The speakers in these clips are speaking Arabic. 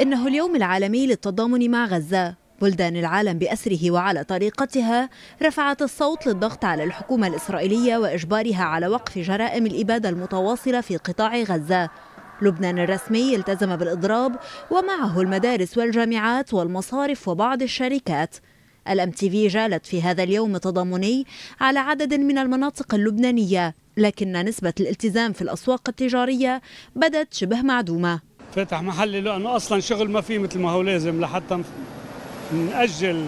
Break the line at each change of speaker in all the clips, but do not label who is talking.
إنه اليوم العالمي للتضامن مع غزة بلدان العالم بأسره وعلى طريقتها رفعت الصوت للضغط على الحكومة الإسرائيلية وإجبارها على وقف جرائم الإبادة المتواصلة في قطاع غزة لبنان الرسمي التزم بالإضراب ومعه المدارس والجامعات والمصارف وبعض الشركات الام تي في جالت في هذا اليوم تضامني على عدد من المناطق اللبنانيه لكن نسبه الالتزام في الاسواق التجاريه بدت شبه معدومه
فاتح محلي لانه اصلا شغل ما فيه مثل ما هو لازم لحتى ناجل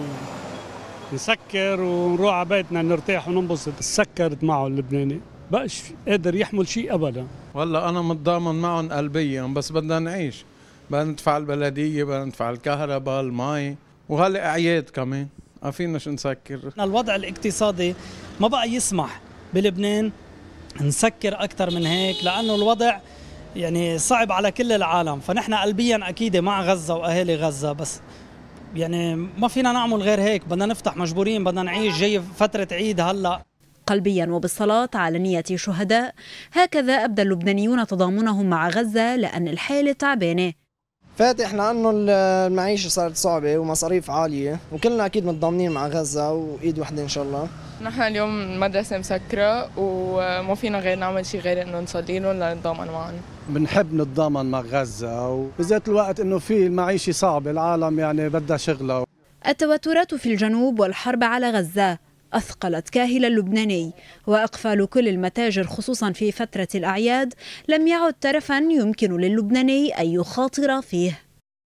نسكر ونروح على بيتنا نرتاح وننبسط سكرت معه اللبناني بقش قادر يحمل شيء ابدا
والله انا متضامن معهم قلبيا بس بدنا نعيش بدنا ندفع البلديه بدنا ندفع الكهرباء المي وهلا اعياد كمان ما فيناش نسكر الوضع الاقتصادي ما بقى يسمح
بلبنان نسكر اكثر من هيك لانه الوضع يعني صعب على كل العالم فنحن قلبيا اكيد مع غزه واهالي غزه بس يعني ما فينا نعمل غير هيك بدنا نفتح مجبورين بدنا نعيش جاي فتره عيد هلا
قلبيا وبالصلاة على نية شهداء هكذا أبدى اللبنانيون تضامنهم مع غزة
لأن الحالة تعبانة فاتح لانه المعيشه صارت صعبه ومصاريف عاليه وكلنا اكيد متضامنين مع غزه وايد وحده ان شاء الله
نحن اليوم المدرسه مسكره وما فينا غير نعمل شيء غير انه نصلي لهم لنتضامن معهم
بنحب
نتضامن مع غزه وبذات الوقت انه في المعيشه صعبه العالم يعني بدها شغله
التوترات في الجنوب والحرب على غزه أثقلت كاهل اللبناني وإقفال كل المتاجر خصوصا في فترة الأعياد لم يعد ترفا يمكن للبناني أن يخاطر فيه